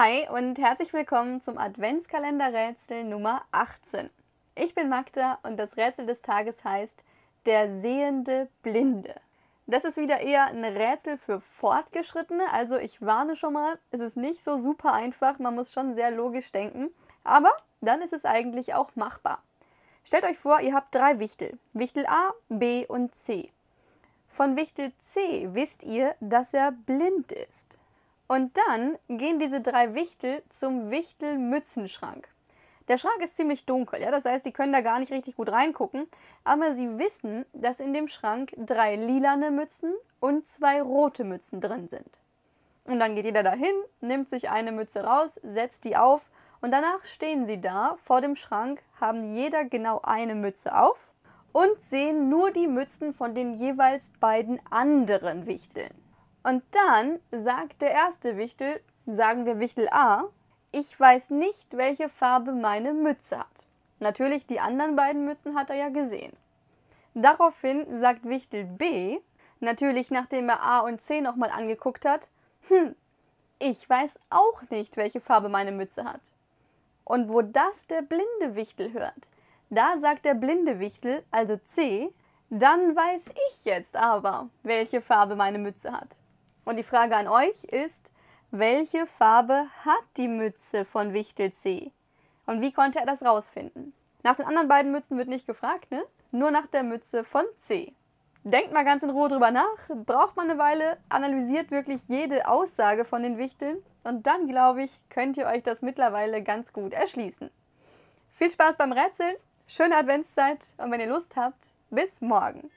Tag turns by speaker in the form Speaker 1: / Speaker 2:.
Speaker 1: Hi und herzlich willkommen zum Adventskalenderrätsel Nummer 18. Ich bin Magda und das Rätsel des Tages heißt Der sehende Blinde. Das ist wieder eher ein Rätsel für Fortgeschrittene, also ich warne schon mal, es ist nicht so super einfach, man muss schon sehr logisch denken, aber dann ist es eigentlich auch machbar. Stellt euch vor, ihr habt drei Wichtel, Wichtel A, B und C. Von Wichtel C wisst ihr, dass er blind ist. Und dann gehen diese drei Wichtel zum Wichtelmützenschrank. Der Schrank ist ziemlich dunkel, ja, das heißt, die können da gar nicht richtig gut reingucken, aber sie wissen, dass in dem Schrank drei lilane Mützen und zwei rote Mützen drin sind. Und dann geht jeder dahin, nimmt sich eine Mütze raus, setzt die auf und danach stehen sie da vor dem Schrank, haben jeder genau eine Mütze auf und sehen nur die Mützen von den jeweils beiden anderen Wichteln. Und dann sagt der erste Wichtel, sagen wir Wichtel A, ich weiß nicht, welche Farbe meine Mütze hat. Natürlich, die anderen beiden Mützen hat er ja gesehen. Daraufhin sagt Wichtel B, natürlich nachdem er A und C nochmal angeguckt hat, hm, ich weiß auch nicht, welche Farbe meine Mütze hat. Und wo das der blinde Wichtel hört, da sagt der blinde Wichtel, also C, dann weiß ich jetzt aber, welche Farbe meine Mütze hat. Und die Frage an euch ist, welche Farbe hat die Mütze von Wichtelzee? Und wie konnte er das rausfinden? Nach den anderen beiden Mützen wird nicht gefragt, ne? Nur nach der Mütze von C. Denkt mal ganz in Ruhe drüber nach, braucht man eine Weile, analysiert wirklich jede Aussage von den Wichteln und dann, glaube ich, könnt ihr euch das mittlerweile ganz gut erschließen. Viel Spaß beim Rätseln, schöne Adventszeit und wenn ihr Lust habt, bis morgen.